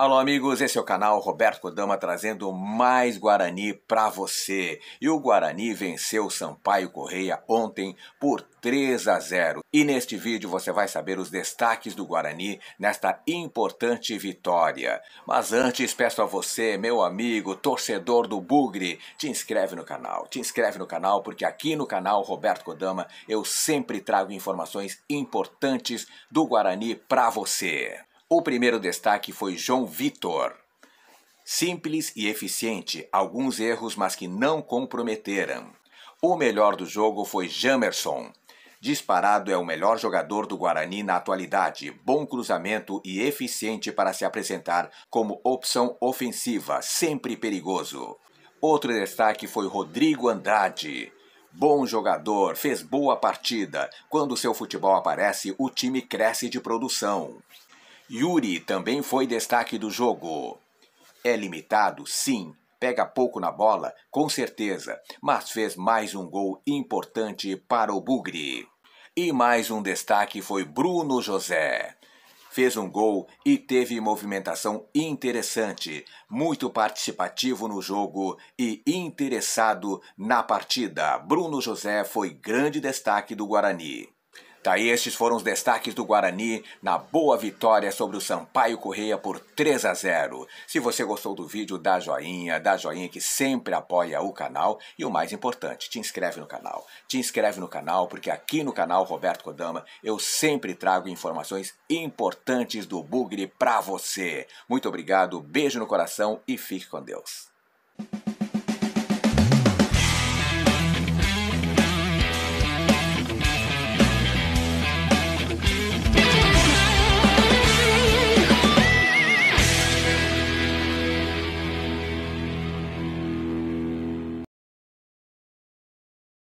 Alô, amigos, esse é o canal Roberto Kodama trazendo mais Guarani para você. E o Guarani venceu Sampaio Correia ontem por 3 a 0. E neste vídeo você vai saber os destaques do Guarani nesta importante vitória. Mas antes, peço a você, meu amigo, torcedor do Bugre, te inscreve no canal. Te inscreve no canal porque aqui no canal Roberto Kodama eu sempre trago informações importantes do Guarani para você. O primeiro destaque foi João Vitor. Simples e eficiente, alguns erros, mas que não comprometeram. O melhor do jogo foi Jamerson. Disparado é o melhor jogador do Guarani na atualidade, bom cruzamento e eficiente para se apresentar como opção ofensiva, sempre perigoso. Outro destaque foi Rodrigo Andrade. Bom jogador, fez boa partida. Quando seu futebol aparece, o time cresce de produção. Yuri também foi destaque do jogo. É limitado, sim, pega pouco na bola, com certeza, mas fez mais um gol importante para o Bugre. E mais um destaque foi Bruno José. Fez um gol e teve movimentação interessante, muito participativo no jogo e interessado na partida. Bruno José foi grande destaque do Guarani. Tá aí, estes foram os destaques do Guarani na boa vitória sobre o Sampaio Correia por 3 a 0. Se você gostou do vídeo, dá joinha, dá joinha que sempre apoia o canal e o mais importante, te inscreve no canal. Te inscreve no canal porque aqui no canal Roberto Kodama eu sempre trago informações importantes do Bugre para você. Muito obrigado, beijo no coração e fique com Deus.